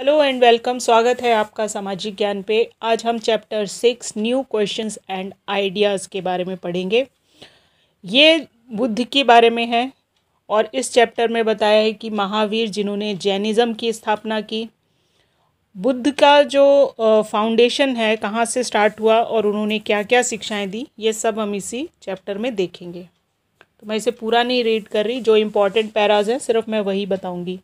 Hello and welcome स्वागत है आपका सामाजिक ज्ञान पे आज हम chapter six new questions and ideas के बारे में पढ़ेंगे ये बुद्ध के बारे में है और इस चैप्टर में बताया है कि महावीर जिन्होंने जैनिज़्म की स्थापना की बुद्ध का जो फाउंडेशन है कहाँ से स्टार्ट हुआ और उन्होंने क्या क्या शिक्षाएँ दी ये सब हम इसी चैप्टर में देखेंगे तो मैं इसे पूरा नहीं रीड कर रही जो इम्पोर्टेंट पैराज हैं सिर्फ मैं वही बताऊँगी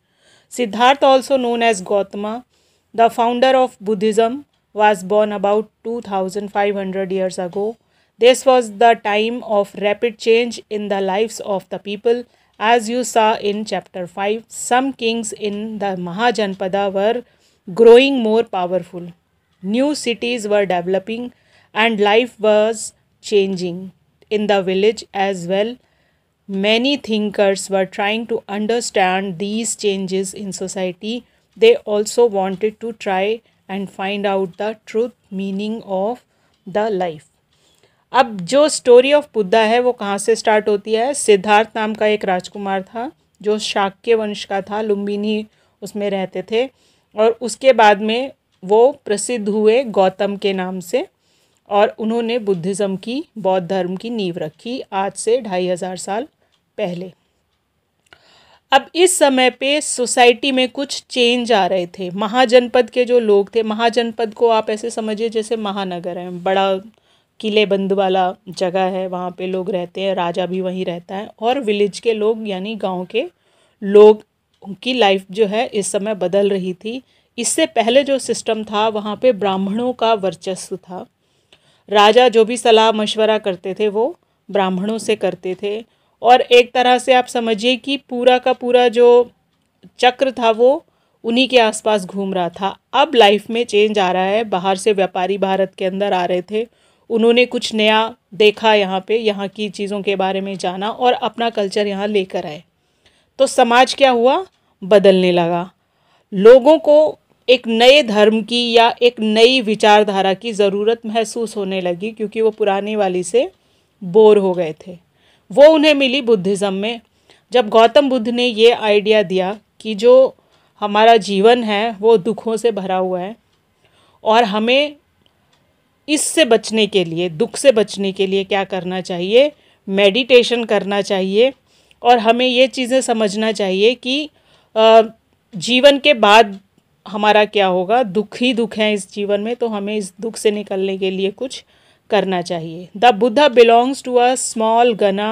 Siddharth, also known as Gautama, the founder of Buddhism, was born about 2500 years ago. This was the time of rapid change in the lives of the people. As you saw in chapter 5, some kings in the Mahajanpada were growing more powerful. New cities were developing and life was changing in the village as well Many thinkers were trying to understand these changes in society. They also wanted to try and find out the truth meaning of the life. अब जो story of Buddha है वो कहाँ से start होती है सिद्धार्थ नाम का एक राजकुमार था जो शाक्य वंश का था लुम्बिनी उसमें रहते थे और उसके बाद में वो प्रसिद्ध हुए गौतम के नाम से और उन्होंने बुद्धिज़्म की बौद्ध धर्म की नींव रखी आज से ढाई हज़ार साल पहले अब इस समय पे सोसाइटी में कुछ चेंज आ रहे थे महाजनपद के जो लोग थे महाजनपद को आप ऐसे समझिए जैसे महानगर है बड़ा किले बंद वाला जगह है वहाँ पे लोग रहते हैं राजा भी वहीं रहता है और विलेज के लोग यानी गांव के लोग की लाइफ जो है इस समय बदल रही थी इससे पहले जो सिस्टम था वहाँ पे ब्राह्मणों का वर्चस्व था राजा जो भी सलाह मशवरा करते थे वो ब्राह्मणों से करते थे और एक तरह से आप समझिए कि पूरा का पूरा जो चक्र था वो उन्हीं के आसपास घूम रहा था अब लाइफ में चेंज आ रहा है बाहर से व्यापारी भारत के अंदर आ रहे थे उन्होंने कुछ नया देखा यहाँ पे यहाँ की चीज़ों के बारे में जाना और अपना कल्चर यहाँ लेकर आए तो समाज क्या हुआ बदलने लगा लोगों को एक नए धर्म की या एक नई विचारधारा की ज़रूरत महसूस होने लगी क्योंकि वो पुराने वाली से बोर हो गए थे वो उन्हें मिली बुद्धिज़्म में जब गौतम बुद्ध ने ये आइडिया दिया कि जो हमारा जीवन है वो दुखों से भरा हुआ है और हमें इससे बचने के लिए दुख से बचने के लिए क्या करना चाहिए मेडिटेशन करना चाहिए और हमें ये चीज़ें समझना चाहिए कि जीवन के बाद हमारा क्या होगा दुख ही दुख है इस जीवन में तो हमें इस दुख से निकलने के लिए कुछ करना चाहिए the Buddha belongs to a small gana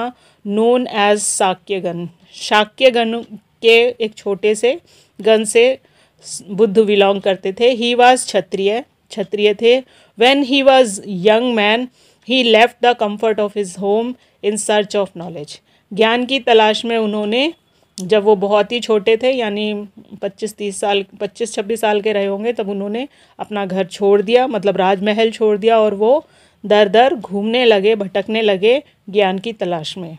known as Shakya gana Shakya gana के एक छोटे से गन से बुद्ध बिलोंग करते थे ही वॉज क्षत्रिय क्षत्रिय थे when he was young man he left the comfort of his home in search of knowledge ज्ञान की तलाश में उन्होंने जब वो बहुत ही छोटे थे यानी 25-30 साल 25-26 साल के रहे होंगे तब उन्होंने अपना घर छोड़ दिया मतलब राजमहल छोड़ दिया और वो दर दर घूमने लगे भटकने लगे ज्ञान की तलाश में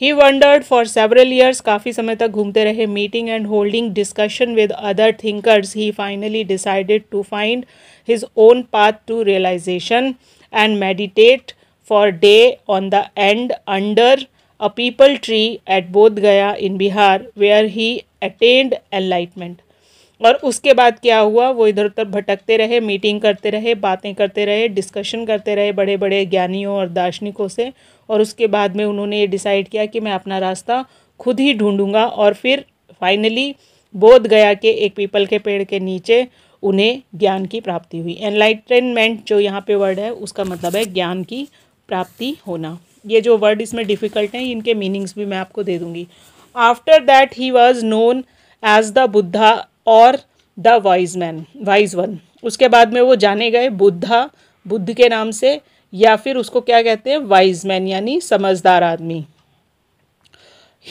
he wandered for several years काफ़ी समय तक घूमते रहे meeting and holding discussion with other thinkers he finally decided to find his own path to realisation and meditate for day on the end under a peepal tree at Bodh Gaya in Bihar where he attend enlightenment और उसके बाद क्या हुआ वो इधर उधर भटकते रहे मीटिंग करते रहे बातें करते रहे डिस्कशन करते रहे बड़े बड़े ज्ञानियों और दार्शनिकों से और उसके बाद में उन्होंने ये डिसाइड किया कि मैं अपना रास्ता खुद ही ढूंढूंगा और फिर फाइनली बोध गया के एक पीपल के पेड़ के नीचे उन्हें ज्ञान की प्राप्ति हुई एनलाइटनमेंट जो यहाँ पे वर्ड है उसका मतलब है ज्ञान की प्राप्ति होना ये जो वर्ड इसमें डिफ़िकल्ट हैं इनके मीनिंग्स भी मैं आपको दे दूँगी after that he was known as the Buddha और the wise man wise one उसके बाद में वो जाने गए बुद्धा बुद्ध के नाम से या फिर उसको क्या कहते हैं वाइज मैन यानी समझदार आदमी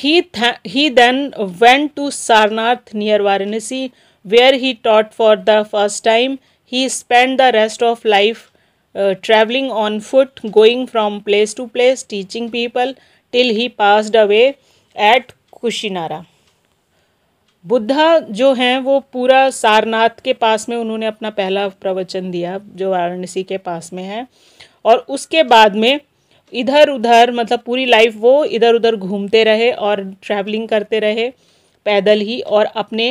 he he then went to Sarnath near Varanasi where he taught for the first time he spend the rest of life travelling on foot going from place to place teaching people till he passed away at Kushinara Buddha जो हैं वो पूरा सारनाथ के पास में उन्होंने अपना पहला प्रवचन दिया जो वाराणसी के पास में है और उसके बाद में इधर उधर मतलब पूरी लाइफ वो इधर उधर घूमते रहे और ट्रैवलिंग करते रहे पैदल ही और अपने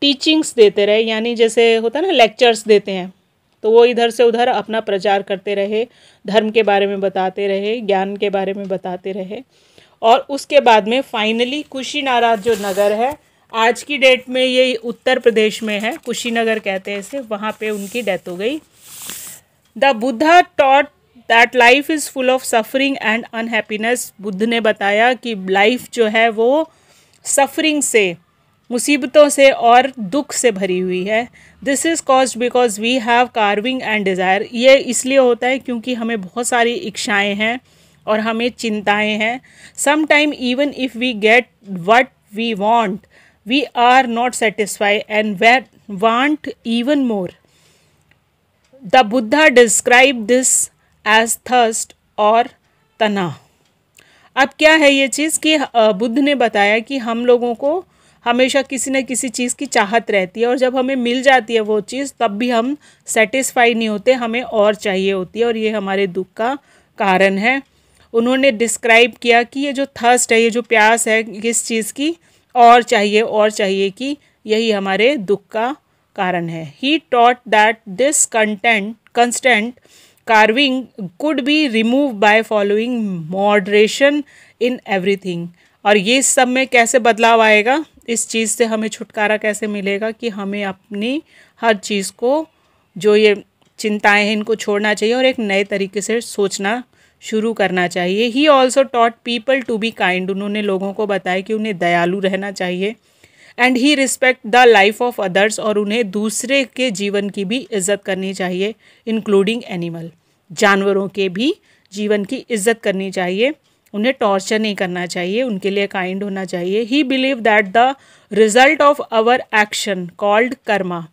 टीचिंग्स देते रहे यानी जैसे होता है ना लेक्चर्स देते हैं तो वो इधर से उधर अपना प्रचार करते रहे धर्म के बारे में बताते रहे ज्ञान के बारे में बताते रहे और उसके बाद में फाइनली नाराज जो नगर है आज की डेट में ये उत्तर प्रदेश में है कुशीनगर कहते हैं इसे वहाँ पे उनकी डेथ हो गई the Buddha taught that life is full of suffering and unhappiness Buddha ने बताया कि लाइफ जो है वो सफरिंग से मुसीबतों से और दुख से भरी हुई है this is cause because we have craving and desire ये इसलिए होता है क्योंकि हमें बहुत सारी इच्छाएँ हैं और हमें चिंताएँ हैं sometime even if we get what we want we are not satisfied and want even more. The Buddha described this as thirst or तना अब क्या है ये चीज़ कि बुद्ध ने बताया कि हम लोगों को हमेशा किसी न किसी चीज़ की चाहत रहती है और जब हमें मिल जाती है वो चीज़ तब भी हम सेटिस्फाई नहीं होते हमें और चाहिए होती है और ये हमारे दुख का कारण है उन्होंने डिस्क्राइब किया कि ये जो थर्स्ट है ये जो प्यास है किस चीज़ की और चाहिए और चाहिए कि यही हमारे दुख का कारण है he taught that this content constant craving could be remove by following moderation in everything और ये सब में कैसे बदलाव आएगा इस चीज़ से हमें छुटकारा कैसे मिलेगा कि हमें अपनी हर चीज़ को जो ये चिंताएं हैं इनको छोड़ना चाहिए और एक नए तरीके से सोचना शुरू करना चाहिए he also taught people to be kind उन्होंने लोगों को बताया कि उन्हें दयालु रहना चाहिए and he respect the life of others और उन्हें दूसरे के जीवन की भी इज्जत करनी चाहिए इंक्लूडिंग एनिमल जानवरों के भी जीवन की इज्जत करनी चाहिए उन्हें टॉर्चर नहीं करना चाहिए उनके लिए काइंड होना चाहिए he believe that the result of our action called karma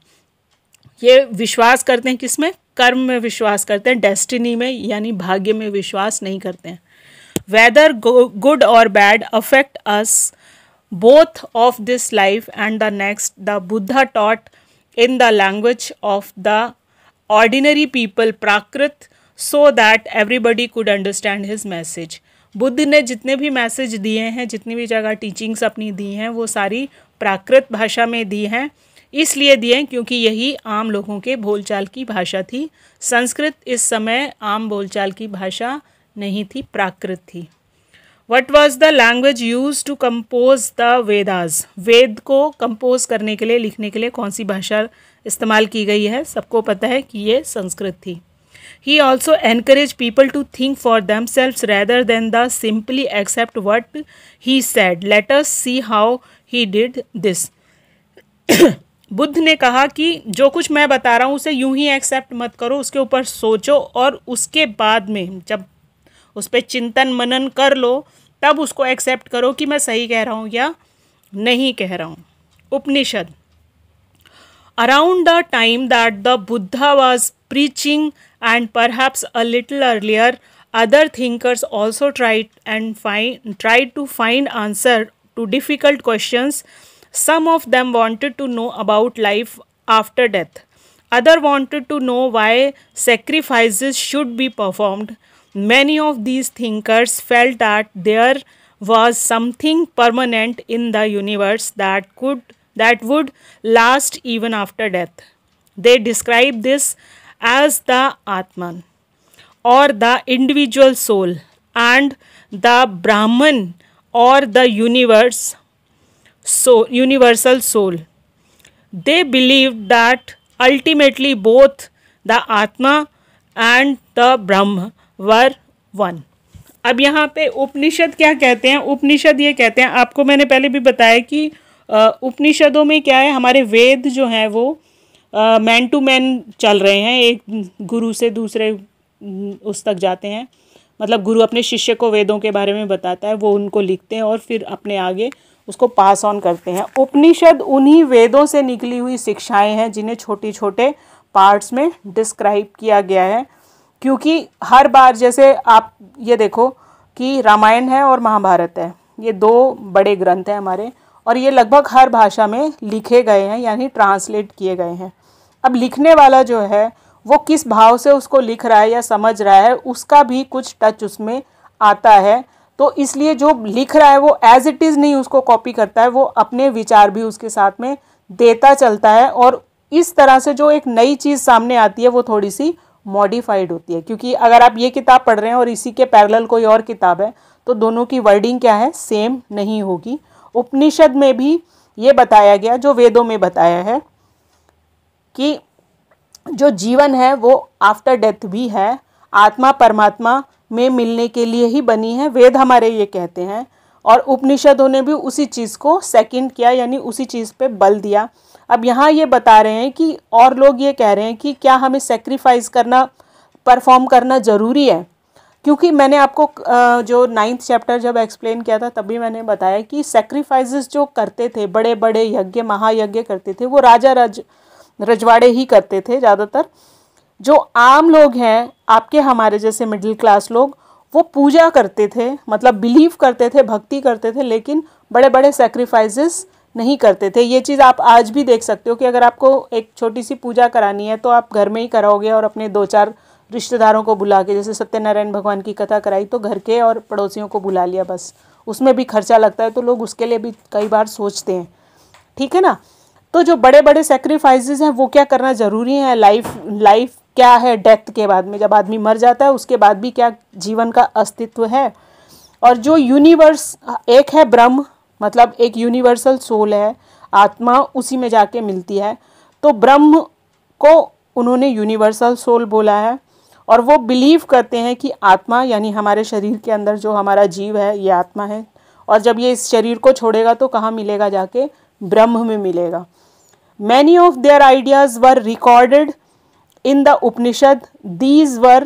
ये विश्वास करते हैं किसमें कर्म में विश्वास करते हैं डेस्टिनी में यानी भाग्य में विश्वास नहीं करते हैं वेदर गुड और bad affect us both of this life and the next the Buddha taught in the language of the ordinary people Prakrit so that everybody could understand his message Buddha ने जितने भी मैसेज दिए हैं जितनी भी जगह टीचिंग्स अपनी दी हैं वो सारी प्राकृत भाषा में दी हैं इसलिए दिए क्योंकि यही आम लोगों के बोलचाल की भाषा थी संस्कृत इस समय आम बोलचाल की भाषा नहीं थी प्राकृत थी what was the language use to compose the Vedas Veda को कंपोज करने के लिए लिखने के लिए कौन सी भाषा इस्तेमाल की गई है सबको पता है कि ये संस्कृत थी he also encourage people to think for themselves rather than the simply accept what he said let us see how he did this Buddha ने कहा कि जो कुछ मैं बता रहा हूँ उसे यूं ही एक्सेप्ट मत करो उसके ऊपर सोचो और उसके बाद में जब उस पर चिंतन मनन कर लो तब उसको एक्सेप्ट करो कि मैं सही कह रहा हूँ या नहीं कह रहा हूँ Upanishad around the time that the Buddha was preaching and perhaps a little earlier other thinkers also tried and fine tried to find answer to difficult questions Some of them wanted to know about life after death. Other wanted to know why sacrifices should be performed. Many of these thinkers felt that there was something permanent in the universe that could that would last even after death. They describe this as the Atman or the individual soul and the Brahman or the universe so universal soul they believe that ultimately both the atma and the Brahman were one अब यहाँ पे उपनिषद क्या कहते हैं उपनिषद ये कहते हैं आपको मैंने पहले भी बताया कि उपनिषदों में क्या है हमारे वेद जो हैं वो मैन टू मैन चल रहे हैं एक गुरु से दूसरे उस तक जाते हैं मतलब गुरु अपने शिष्य को वेदों के बारे में बताता है वो उनको लिखते हैं और फिर अपने आगे उसको पास ऑन करते हैं उपनिषद उन्हीं वेदों से निकली हुई शिक्षाएं हैं जिन्हें छोटे छोटे पार्ट्स में डिस्क्राइब किया गया है क्योंकि हर बार जैसे आप ये देखो कि रामायण है और महाभारत है ये दो बड़े ग्रंथ हैं हमारे और ये लगभग हर भाषा में लिखे गए हैं यानी ट्रांसलेट किए गए हैं अब लिखने वाला जो है वो किस भाव से उसको लिख रहा है या समझ रहा है उसका भी कुछ टच उसमें आता है तो इसलिए जो लिख रहा है वो एज इट इज़ नहीं उसको कॉपी करता है वो अपने विचार भी उसके साथ में देता चलता है और इस तरह से जो एक नई चीज़ सामने आती है वो थोड़ी सी मॉडिफाइड होती है क्योंकि अगर आप ये किताब पढ़ रहे हैं और इसी के पैरेलल कोई और किताब है तो दोनों की वर्डिंग क्या है सेम नहीं होगी उपनिषद में भी ये बताया गया जो वेदों में बताया है कि जो जीवन है वो आफ्टर डेथ भी है आत्मा परमात्मा में मिलने के लिए ही बनी है वेद हमारे ये कहते हैं और उपनिषदों ने भी उसी चीज़ को सेकंड किया यानी उसी चीज़ पे बल दिया अब यहाँ ये बता रहे हैं कि और लोग ये कह रहे हैं कि क्या हमें सेक्रीफाइस करना परफॉर्म करना ज़रूरी है क्योंकि मैंने आपको जो नाइन्थ चैप्टर जब एक्सप्लेन किया था तभी मैंने बताया कि सेक्रीफाइजेस जो करते थे बड़े बड़े यज्ञ महायज्ञ करते थे वो राजा रज रजवाड़े ही करते थे ज़्यादातर जो आम लोग हैं आपके हमारे जैसे मिडिल क्लास लोग वो पूजा करते थे मतलब बिलीव करते थे भक्ति करते थे लेकिन बड़े बड़े सेक्रीफाइसेस नहीं करते थे ये चीज़ आप आज भी देख सकते हो कि अगर आपको एक छोटी सी पूजा करानी है तो आप घर में ही कराओगे और अपने दो चार रिश्तेदारों को बुला के जैसे सत्यनारायण भगवान की कथा कराई तो घर के और पड़ोसियों को बुला लिया बस उसमें भी खर्चा लगता है तो लोग उसके लिए भी कई बार सोचते हैं ठीक है ना तो जो बड़े बड़े सेक्रीफाइसेस हैं वो क्या करना ज़रूरी है लाइफ लाइफ क्या है डेथ के बाद में जब आदमी मर जाता है उसके बाद भी क्या जीवन का अस्तित्व है और जो यूनिवर्स एक है ब्रह्म मतलब एक यूनिवर्सल सोल है आत्मा उसी में जाके मिलती है तो ब्रह्म को उन्होंने यूनिवर्सल सोल बोला है और वो बिलीव करते हैं कि आत्मा यानी हमारे शरीर के अंदर जो हमारा जीव है ये आत्मा है और जब ये इस शरीर को छोड़ेगा तो कहाँ मिलेगा जाके ब्रह्म में मिलेगा many of their ideas were recorded in the Upanishads these were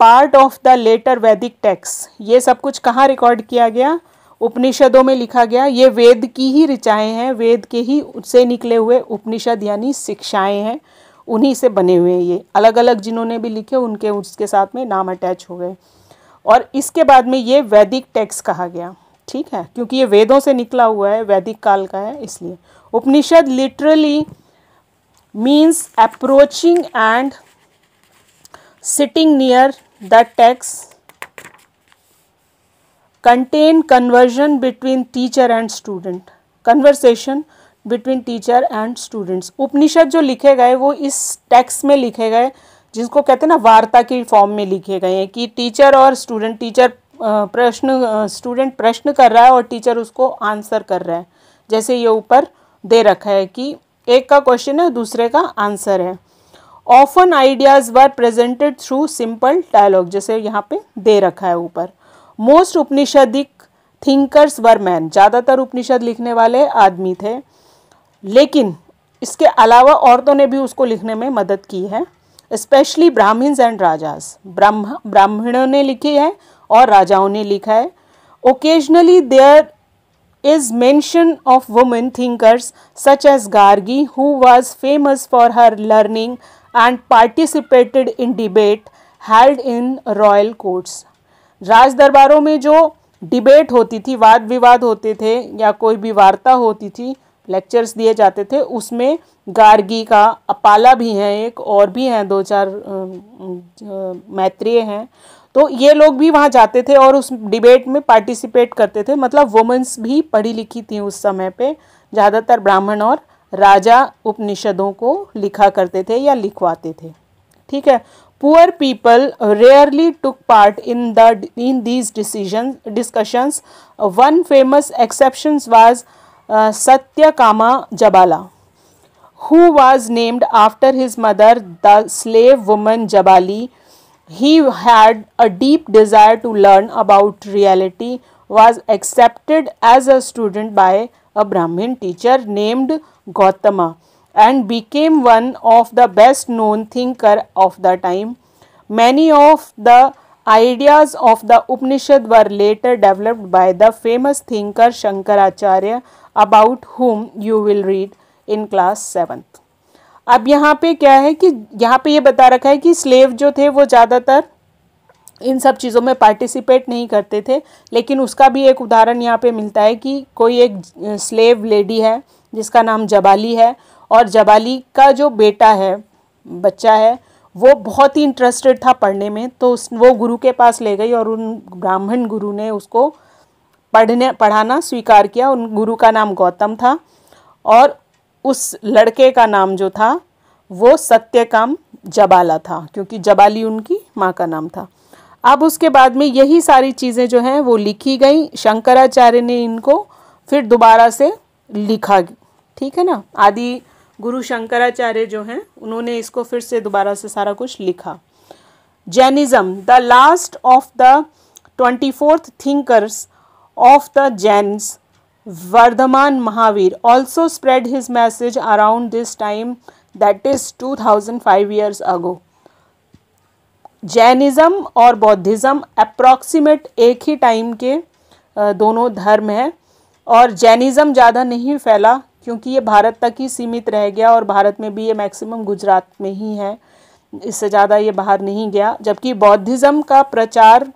part of the later Vedic texts ये सब कुछ कहाँ रिकॉर्ड किया गया उपनिषदों में लिखा गया ये वेद की ही ऋचाएँ हैं वेद के ही से निकले हुए उपनिषद यानी शिक्षाएँ हैं उन्हीं से बने हुए हैं ये अलग अलग जिन्होंने भी लिखे उनके उसके साथ में नाम अटैच हो गए और इसके बाद में ये वैदिक टेक्स कहा गया ठीक है क्योंकि ये वेदों से निकला हुआ है वैदिक काल का है इसलिए Upanishad literally means approaching and sitting near the text contain conversion between teacher and student conversation between teacher and students Upanishad जो लिखे गए वो इस टेक्स्ट में लिखे गए जिसको कहते हैं ना वार्ता की फॉर्म में लिखे गए हैं कि टीचर और स्टूडेंट टीचर प्रश्न स्टूडेंट प्रश्न कर रहा है और टीचर उसको आंसर कर रहा है जैसे ये ऊपर दे रखा है कि एक का क्वेश्चन है दूसरे का आंसर है often ideas were presented through simple dialogue जैसे यहाँ पे दे रखा है ऊपर most Upanishadic thinkers were men ज़्यादातर उपनिषद लिखने वाले आदमी थे लेकिन इसके अलावा औरतों ने भी उसको लिखने में मदद की है स्पेशली ब्राह्मण्स एंड राजास ब्राह्म ब्राह्मणों ने लिखी है और राजाओं ने लिखा है occasionally there is mention of women thinkers such as Gargi, who was famous for her learning and participated in debate held in royal courts. राज दरबारों में जो डिबेट होती थी वाद विवाद होते थे या कोई भी वार्ता होती थी लेक्चर्स दिए जाते थे उसमें गार्गी का अपाला भी हैं एक और भी हैं दो चार maitriye hain तो ये लोग भी वहाँ जाते थे और उस डिबेट में पार्टिसिपेट करते थे मतलब वुमेंस भी पढ़ी लिखी थी उस समय पे ज़्यादातर ब्राह्मण और राजा उपनिषदों को लिखा करते थे या लिखवाते थे ठीक है poor people rarely took part in the in these decision discussions one famous exception was Satyakama Jabala who was named after his mother the slave woman Jabali he had a deep desire to learn about reality was accepted as a student by a brahmin teacher named gautama and became one of the best known thinker of the time many of the ideas of the upanishad were later developed by the famous thinker shankaracharya about whom you will read in class 7th अब यहाँ पे क्या है कि यहाँ पे ये यह बता रखा है कि स्लेव जो थे वो ज़्यादातर इन सब चीज़ों में पार्टिसिपेट नहीं करते थे लेकिन उसका भी एक उदाहरण यहाँ पे मिलता है कि कोई एक स्लेव लेडी है जिसका नाम जबाली है और जबाली का जो बेटा है बच्चा है वो बहुत ही इंटरेस्टेड था पढ़ने में तो उस वो गुरु के पास ले गई और उन ब्राह्मण गुरु ने उसको पढ़ने पढ़ाना स्वीकार किया उन गुरु का नाम गौतम था और उस लड़के का नाम जो था वो सत्यकाम जबाला था क्योंकि जबाली उनकी माँ का नाम था अब उसके बाद में यही सारी चीज़ें जो हैं वो लिखी गई शंकराचार्य ने इनको फिर दोबारा से लिखा ठीक है ना आदि गुरु शंकराचार्य जो हैं उन्होंने इसको फिर से दोबारा से सारा कुछ लिखा Jainism the last of the twenty fourth thinkers of the Jains Vardhaman Mahavir also spread his message around this time that is two thousand five years ago Jainism और बौद्धिज़्म अप्रॉक्सीमेट एक ही टाइम के दोनों धर्म हैं और जैनिज़्म ज़्यादा नहीं फैला क्योंकि ये भारत तक ही सीमित रह गया और भारत में भी ये मैक्सिमम गुजरात में ही है इससे ज़्यादा ये बाहर नहीं गया जबकि बौद्धिज़्म का प्रचार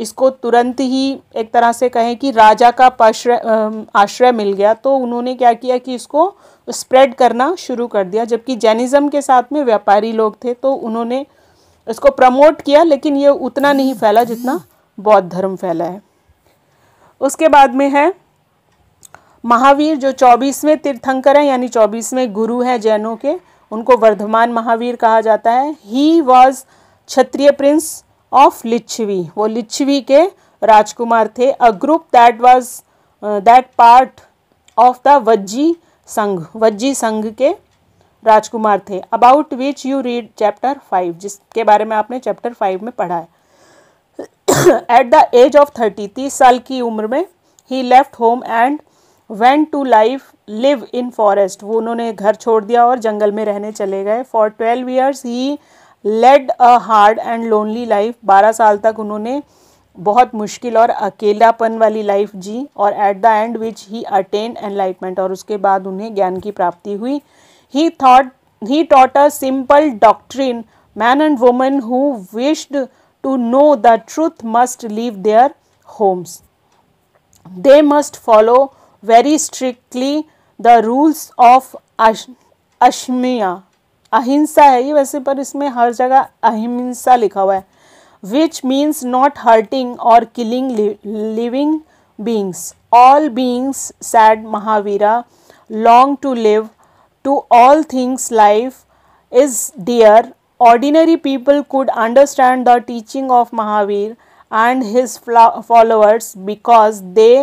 इसको तुरंत ही एक तरह से कहें कि राजा का आश्रय आश्रय मिल गया तो उन्होंने क्या किया कि इसको स्प्रेड करना शुरू कर दिया जबकि जैनिज़्म के साथ में व्यापारी लोग थे तो उन्होंने इसको प्रमोट किया लेकिन ये उतना नहीं फैला जितना बौद्ध धर्म फैला है उसके बाद में है महावीर जो चौबीसवें तीर्थंकर हैं यानी चौबीसवें गुरु हैं जैनों के उनको वर्धमान महावीर कहा जाता है he was Kshatriya prince of Lichchhavi वो लिच्छवी के राजकुमार थे a group that was that part of the Vajji sangha Vajji sangha के राजकुमार थे about which you read chapter five जिसके बारे में आपने चैप्टर फाइव में पढ़ा है at the age of thirty तीस साल की उम्र में he left home and went to life live in forest वो उन्होंने घर छोड़ दिया और जंगल में रहने चले गए for twelve years he led a hard and lonely life बारह साल तक उन्होंने बहुत मुश्किल और अकेलापन वाली लाइफ जी और at the end which he attain enlightenment और उसके बाद उन्हें ज्ञान की प्राप्ति हुई he thought he taught a simple doctrine men and women who wished to know the truth must leave their homes they must follow very strictly the rules of अश अशमिया अहिंसा है ये वैसे पर इसमें हर जगह अहिंसा लिखा हुआ है विच मीन्स नॉट हर्टिंग और killing living beings all beings said Mahavira long to live to all things life is dear ordinary people could understand the teaching of Mahavir and his followers because they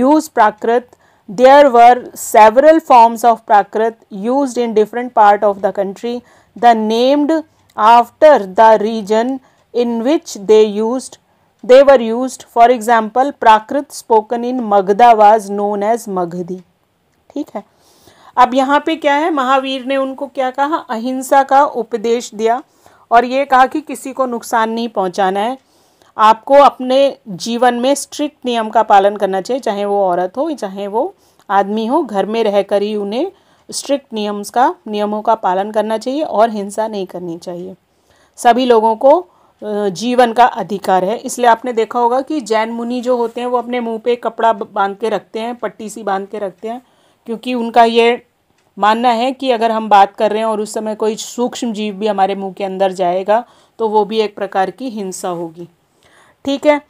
use Prakrit There were several forms of Prakrit used in different part of the country. The named after the region in which they used they were used. For example, Prakrit spoken in Magda was known as Maghdi. ठीक है अब यहाँ पे क्या है महावीर ने उनको क्या कहा अहिंसा का उपदेश दिया और ये कहा कि किसी को नुकसान नहीं पहुँचाना है आपको अपने जीवन में स्ट्रिक्ट नियम का पालन करना चाहिए चाहे वो औरत हो चाहे वो आदमी हो घर में रह ही उन्हें स्ट्रिक्ट नियम्स का नियमों का पालन करना चाहिए और हिंसा नहीं करनी चाहिए सभी लोगों को जीवन का अधिकार है इसलिए आपने देखा होगा कि जैन मुनि जो होते हैं वो अपने मुंह पे कपड़ा बांध के रखते हैं पट्टी सी बांध के रखते हैं क्योंकि उनका ये मानना है कि अगर हम बात कर रहे हैं और उस समय कोई सूक्ष्म जीव भी हमारे मुंह के अंदर जाएगा तो वो भी एक प्रकार की हिंसा होगी ठीक है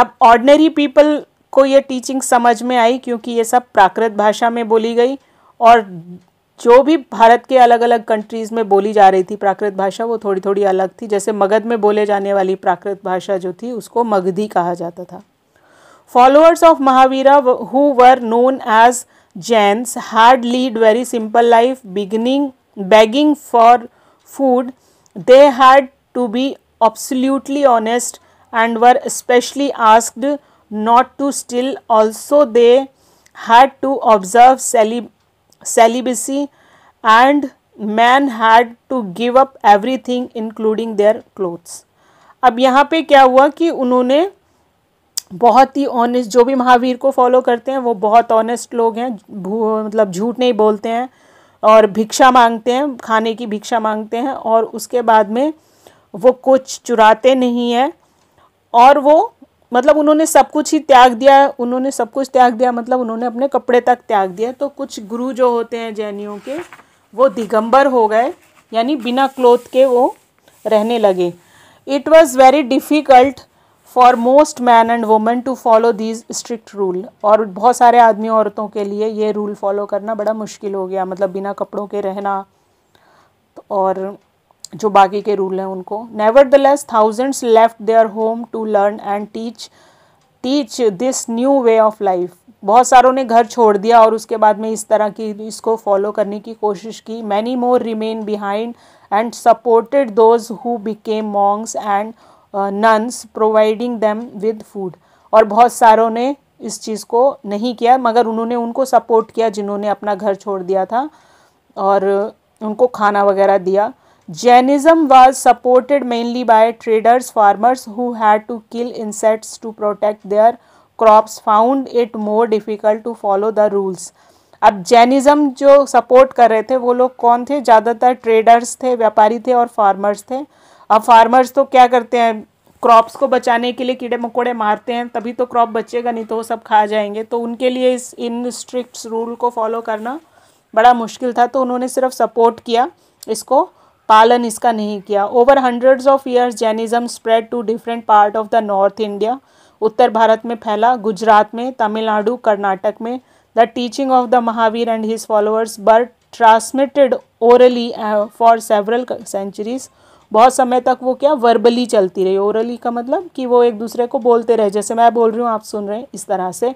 अब ऑर्डनरी पीपल को ये टीचिंग समझ में आई क्योंकि ये सब प्राकृत भाषा में बोली गई और जो भी भारत के अलग अलग कंट्रीज़ में बोली जा रही थी प्राकृत भाषा वो थोड़ी थोड़ी अलग थी जैसे मगध में बोले जाने वाली प्राकृत भाषा जो थी उसको मगधी कहा जाता था followers of Mahavira who were known as Jains had lead very simple life beginning begging for food they had to be absolutely honest and were especially asked not to steal. Also, they had to observe celib celibacy and men had to give up everything including their clothes. अब यहाँ पे क्या हुआ कि उन्होंने बहुत ही honest जो भी महावीर को फॉलो करते हैं वो बहुत ऑनेस्ट लोग हैं मतलब झूठ नहीं बोलते हैं और भिक्षा मांगते हैं खाने की भिक्षा मांगते हैं और उसके बाद में वो कुछ चुराते नहीं हैं और वो मतलब उन्होंने सब कुछ ही त्याग दिया उन्होंने सब कुछ त्याग दिया मतलब उन्होंने अपने कपड़े तक त्याग दिया तो कुछ गुरु जो होते हैं जैनियों के वो दिगंबर हो गए यानी बिना क्लोथ के वो रहने लगे it was very difficult for most men and women to follow these strict rule और बहुत सारे आदमी औरतों के लिए ये रूल फॉलो करना बड़ा मुश्किल हो गया मतलब बिना कपड़ों के रहना और जो बाकी के रूल हैं उनको nevertheless thousands left their home to learn and teach teach this new way of life बहुत सारों ने घर छोड़ दिया और उसके बाद में इस तरह की इसको फॉलो करने की कोशिश की many more remain behind and supported those who became monks and nuns providing them with food और बहुत सारों ने इस चीज़ को नहीं किया मगर उन्होंने उनको सपोर्ट किया जिन्होंने अपना घर छोड़ दिया था और उनको खाना वगैरह दिया Jainism was supported mainly by traders, farmers who had to kill insects to protect their crops found it more difficult to follow the rules अब जैनिज़्म जो सपोर्ट कर रहे थे वो लोग कौन थे ज़्यादातर ट्रेडर्स थे व्यापारी थे और फार्मर्स थे अब फार्मर्स तो क्या करते हैं क्रॉप्स को बचाने के लिए कीड़े मकोड़े मारते हैं तभी तो क्रॉप बचेगा नहीं तो वो सब खा जाएंगे तो उनके लिए इस इन स्ट्रिक्ट रूल को फॉलो करना बड़ा मुश्किल था तो उन्होंने सिर्फ सपोर्ट किया इसको पालन इसका नहीं किया over hundreds of years Jainism spread to different part of the north India उत्तर भारत में फैला गुजरात में तमिलनाडु कर्नाटक में the teaching of the Mahavir and his followers were transmitted orally for several centuries बहुत समय तक वो क्या वर्बली चलती रही ओरली का मतलब कि वो एक दूसरे को बोलते रहे जैसे मैं बोल रही हूँ आप सुन रहे हैं इस तरह से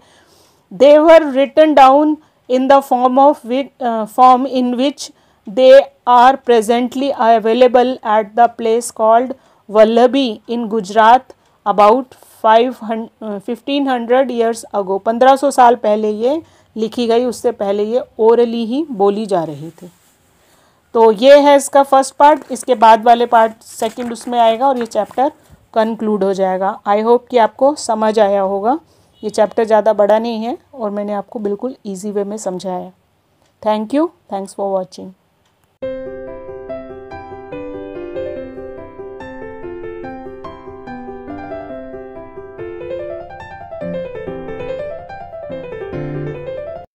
they were written down in the form of form in which They are presently available at the place called Vallabhi in Gujarat about 1500 uh, years ago. 1500 साल पहले ये लिखी गई उससे पहले ये ओरली ही बोली जा रही थी तो ये है इसका फर्स्ट पार्ट इसके बाद वाले पार्ट सेकंड उसमें आएगा और ये चैप्टर कंक्लूड हो जाएगा आई होप कि आपको समझ आया होगा ये चैप्टर ज़्यादा बड़ा नहीं है और मैंने आपको बिल्कुल ईजी वे में समझाया thank you thanks for watching